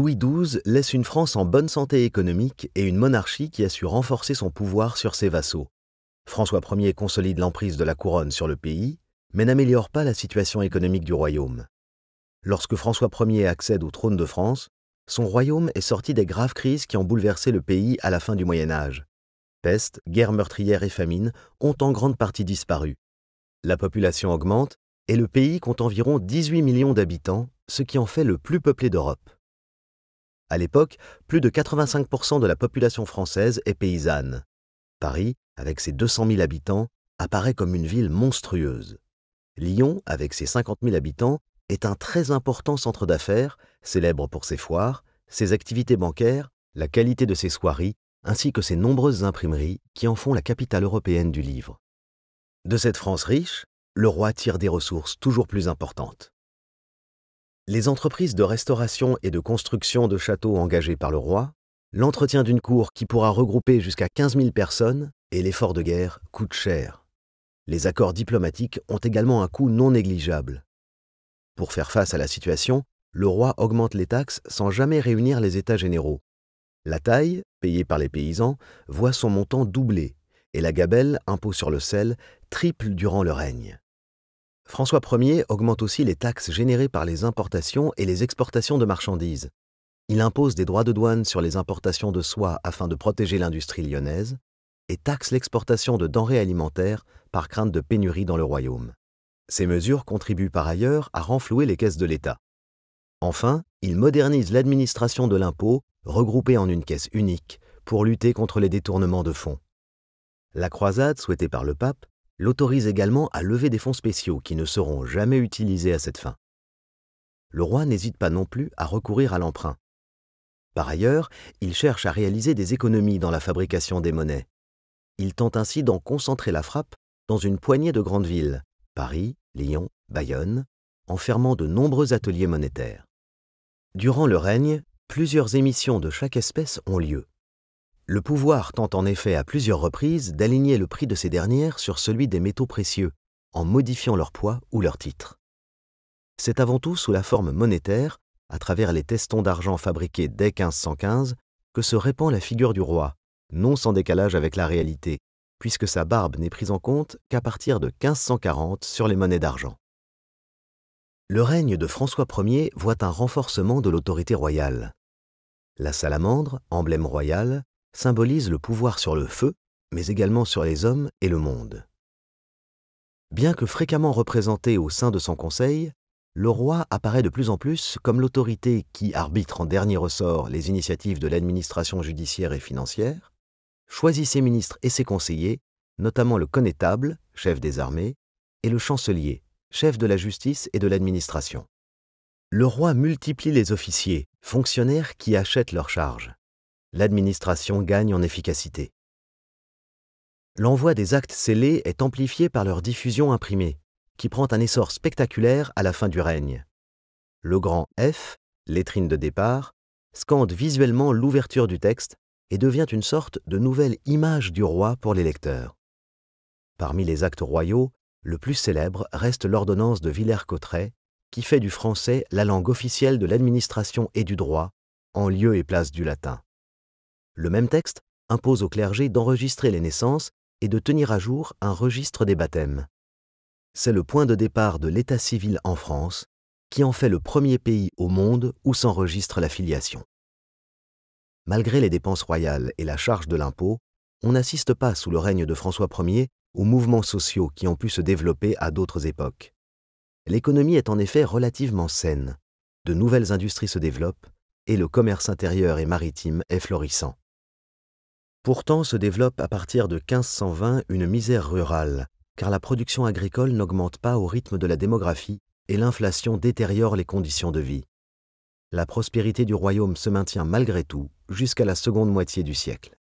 Louis XII laisse une France en bonne santé économique et une monarchie qui a su renforcer son pouvoir sur ses vassaux. François Ier consolide l'emprise de la couronne sur le pays, mais n'améliore pas la situation économique du royaume. Lorsque François Ier accède au trône de France, son royaume est sorti des graves crises qui ont bouleversé le pays à la fin du Moyen Âge. Peste, guerre meurtrière et famine ont en grande partie disparu. La population augmente et le pays compte environ 18 millions d'habitants, ce qui en fait le plus peuplé d'Europe. À l'époque, plus de 85% de la population française est paysanne. Paris, avec ses 200 000 habitants, apparaît comme une ville monstrueuse. Lyon, avec ses 50 000 habitants, est un très important centre d'affaires, célèbre pour ses foires, ses activités bancaires, la qualité de ses soieries, ainsi que ses nombreuses imprimeries qui en font la capitale européenne du livre. De cette France riche, le roi tire des ressources toujours plus importantes les entreprises de restauration et de construction de châteaux engagées par le roi, l'entretien d'une cour qui pourra regrouper jusqu'à 15 000 personnes et l'effort de guerre coûtent cher. Les accords diplomatiques ont également un coût non négligeable. Pour faire face à la situation, le roi augmente les taxes sans jamais réunir les États généraux. La taille, payée par les paysans, voit son montant doubler, et la gabelle, impôt sur le sel, triple durant le règne. François Ier augmente aussi les taxes générées par les importations et les exportations de marchandises. Il impose des droits de douane sur les importations de soie afin de protéger l'industrie lyonnaise et taxe l'exportation de denrées alimentaires par crainte de pénurie dans le royaume. Ces mesures contribuent par ailleurs à renflouer les caisses de l'État. Enfin, il modernise l'administration de l'impôt, regroupée en une caisse unique, pour lutter contre les détournements de fonds. La croisade souhaitée par le pape l'autorise également à lever des fonds spéciaux qui ne seront jamais utilisés à cette fin. Le roi n'hésite pas non plus à recourir à l'emprunt. Par ailleurs, il cherche à réaliser des économies dans la fabrication des monnaies. Il tente ainsi d'en concentrer la frappe dans une poignée de grandes villes, Paris, Lyon, Bayonne, en fermant de nombreux ateliers monétaires. Durant le règne, plusieurs émissions de chaque espèce ont lieu. Le pouvoir tente en effet à plusieurs reprises d'aligner le prix de ces dernières sur celui des métaux précieux, en modifiant leur poids ou leur titre. C'est avant tout sous la forme monétaire, à travers les testons d'argent fabriqués dès 1515, que se répand la figure du roi, non sans décalage avec la réalité, puisque sa barbe n'est prise en compte qu'à partir de 1540 sur les monnaies d'argent. Le règne de François Ier voit un renforcement de l'autorité royale. La salamandre, emblème royal, symbolise le pouvoir sur le feu, mais également sur les hommes et le monde. Bien que fréquemment représenté au sein de son conseil, le roi apparaît de plus en plus comme l'autorité qui arbitre en dernier ressort les initiatives de l'administration judiciaire et financière, choisit ses ministres et ses conseillers, notamment le connétable, chef des armées, et le chancelier, chef de la justice et de l'administration. Le roi multiplie les officiers, fonctionnaires qui achètent leurs charges l'administration gagne en efficacité. L'envoi des actes scellés est amplifié par leur diffusion imprimée, qui prend un essor spectaculaire à la fin du règne. Le grand F, lettrine de départ, scande visuellement l'ouverture du texte et devient une sorte de nouvelle image du roi pour les lecteurs. Parmi les actes royaux, le plus célèbre reste l'ordonnance de Villers-Cotterêts, qui fait du français la langue officielle de l'administration et du droit, en lieu et place du latin. Le même texte impose au clergé d'enregistrer les naissances et de tenir à jour un registre des baptêmes. C'est le point de départ de l'état civil en France, qui en fait le premier pays au monde où s'enregistre la filiation. Malgré les dépenses royales et la charge de l'impôt, on n'assiste pas sous le règne de François Ier aux mouvements sociaux qui ont pu se développer à d'autres époques. L'économie est en effet relativement saine, de nouvelles industries se développent et le commerce intérieur et maritime est florissant. Pourtant se développe à partir de 1520 une misère rurale, car la production agricole n'augmente pas au rythme de la démographie et l'inflation détériore les conditions de vie. La prospérité du royaume se maintient malgré tout jusqu'à la seconde moitié du siècle.